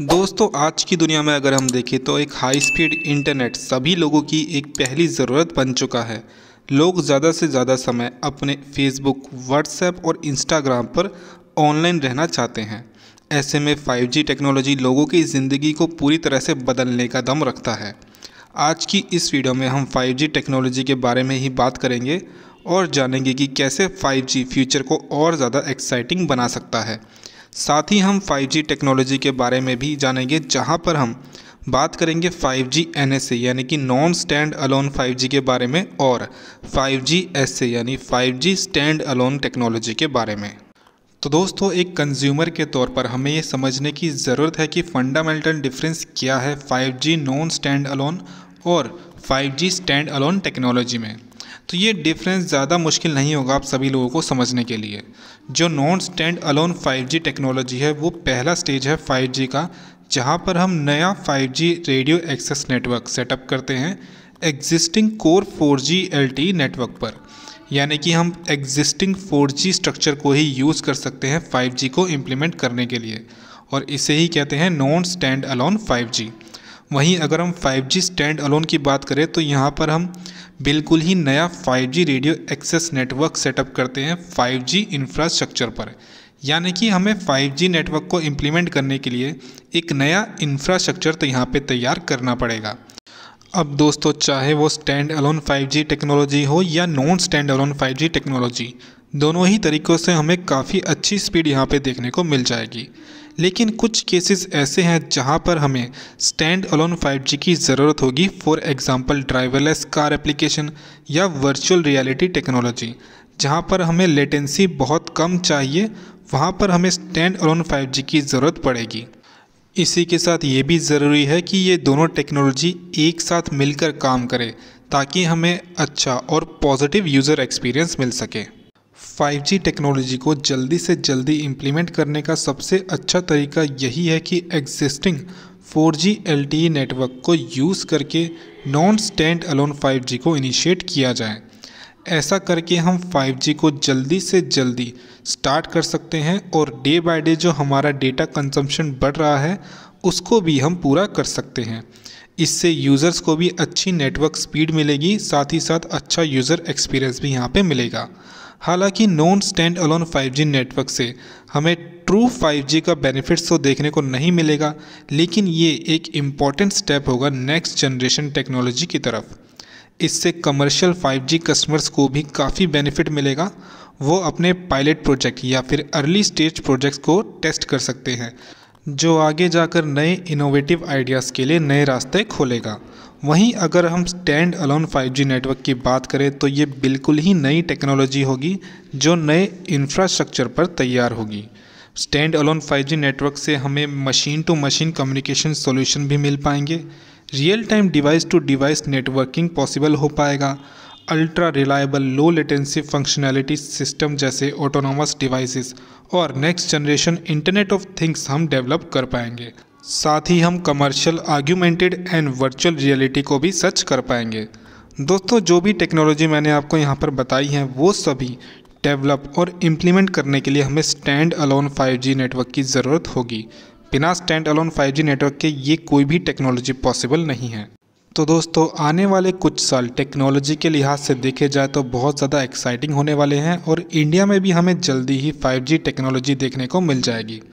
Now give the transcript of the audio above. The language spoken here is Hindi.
दोस्तों आज की दुनिया में अगर हम देखें तो एक हाई स्पीड इंटरनेट सभी लोगों की एक पहली ज़रूरत बन चुका है लोग ज़्यादा से ज़्यादा समय अपने फेसबुक व्हाट्सएप और इंस्टाग्राम पर ऑनलाइन रहना चाहते हैं ऐसे में 5G टेक्नोलॉजी लोगों की ज़िंदगी को पूरी तरह से बदलने का दम रखता है आज की इस वीडियो में हम 5G टेक्नोलॉजी के बारे में ही बात करेंगे और जानेंगे कि कैसे 5G फ्यूचर को और ज़्यादा एक्साइटिंग बना सकता है साथ ही हम 5G टेक्नोलॉजी के बारे में भी जानेंगे जहां पर हम बात करेंगे 5G NSA यानी कि नॉन स्टैंड अलोन 5G के बारे में और 5G SA यानी 5G स्टैंड अलोन टेक्नोलॉजी के बारे में तो दोस्तों एक कंज्यूमर के तौर पर हमें ये समझने की ज़रूरत है कि फंडामेंटल डिफरेंस क्या है 5G नॉन स्टैंड अलोन और 5G स्टैंड अलोन टेक्नोलॉजी में तो ये डिफरेंस ज़्यादा मुश्किल नहीं होगा आप सभी लोगों को समझने के लिए जो non standalone 5G technology है वो पहला स्टेज है 5G का जहाँ पर हम नया 5G radio access network setup करते हैं existing core 4G LTE network पर यानी कि हम एग्जिस्टिंग 4G स्ट्रक्चर को ही यूज़ कर सकते हैं 5G को इम्प्लीमेंट करने के लिए और इसे ही कहते हैं नॉन स्टैंड अलोन 5G वहीं अगर हम 5G स्टैंड अलोन की बात करें तो यहाँ पर हम बिल्कुल ही नया 5G radio access network setup करते हैं 5G इंफ्रास्ट्रक्चर पर यानी कि हमें 5G नेटवर्क को इम्प्लीमेंट करने के लिए एक नया इंफ्रास्ट्रक्चर तो यहाँ पे तैयार करना पड़ेगा अब दोस्तों चाहे वो स्टैंड अलोन 5G टेक्नोलॉजी हो या non standalone 5G technology दोनों ही तरीक़ों से हमें काफ़ी अच्छी स्पीड यहाँ पे देखने को मिल जाएगी लेकिन कुछ केसेस ऐसे हैं जहां पर हमें स्टैंड अलोन 5G की ज़रूरत होगी for example driverless car application या वर्चुअल रियलिटी टेक्नोलॉजी जहां पर हमें लेटेंसी बहुत कम चाहिए वहां पर हमें स्टैंड अलोन 5G की ज़रूरत पड़ेगी इसी के साथ ये भी ज़रूरी है कि ये दोनों टेक्नोलॉजी एक साथ मिलकर काम करें ताकि हमें अच्छा और पॉजिटिव यूज़र एक्सपीरियंस मिल सके 5G टेक्नोलॉजी को जल्दी से जल्दी इम्प्लीमेंट करने का सबसे अच्छा तरीका यही है कि एग्जिस्टिंग 4G LTE नेटवर्क को यूज़ करके नॉन स्टैंड अलोन 5G को इनिशिएट किया जाए ऐसा करके हम 5G को जल्दी से जल्दी स्टार्ट कर सकते हैं और डे बाय डे जो हमारा डेटा कंजम्पशन बढ़ रहा है उसको भी हम पूरा कर सकते हैं इससे यूज़र्स को भी अच्छी नेटवर्क स्पीड मिलेगी साथ ही साथ अच्छा यूज़र एक्सपीरियंस भी यहाँ पे मिलेगा हालांकि non standalone 5G network से हमें ट्रू 5G का बेनिफिट्स तो देखने को नहीं मिलेगा लेकिन ये एक इम्पॉर्टेंट स्टेप होगा नेक्स्ट जनरेशन टेक्नोलॉजी की तरफ इससे कमर्शियल 5G कस्टमर्स को भी काफ़ी बेनिफिट मिलेगा वो अपने पायलट प्रोजेक्ट या फिर अर्ली स्टेज प्रोजेक्ट्स को टेस्ट कर सकते हैं जो आगे जाकर नए इनोवेटिव आइडियाज़ के लिए नए रास्ते खोलेगा वहीं अगर हम स्टैंड अलोन 5G नेटवर्क की बात करें तो ये बिल्कुल ही नई टेक्नोलॉजी होगी जो नए इंफ्रास्ट्रक्चर पर तैयार होगी स्टैंड अलोन 5G नेटवर्क से हमें machine to machine communication solution भी मिल पाएंगे real time device to device networking possible हो पाएगा ultra reliable low latency functionality system जैसे ऑटोनॉमस डिवाइसेस और next generation internet of things हम डेवलप कर पाएंगे साथ ही हम commercial augmented and virtual reality को भी सर्च कर पाएंगे दोस्तों जो भी टेक्नोलॉजी मैंने आपको यहाँ पर बताई है वो सभी डेवलप और इम्प्लीमेंट करने के लिए हमें स्टैंड अलोन 5G नेटवर्क की ज़रूरत होगी बिना स्टैंड अलोन 5G नेटवर्क के ये कोई भी टेक्नोलॉजी पॉसिबल नहीं है तो दोस्तों आने वाले कुछ साल टेक्नोलॉजी के लिहाज से देखे जाए तो बहुत ज़्यादा एक्साइटिंग होने वाले हैं और इंडिया में भी हमें जल्दी ही 5G टेक्नोलॉजी देखने को मिल जाएगी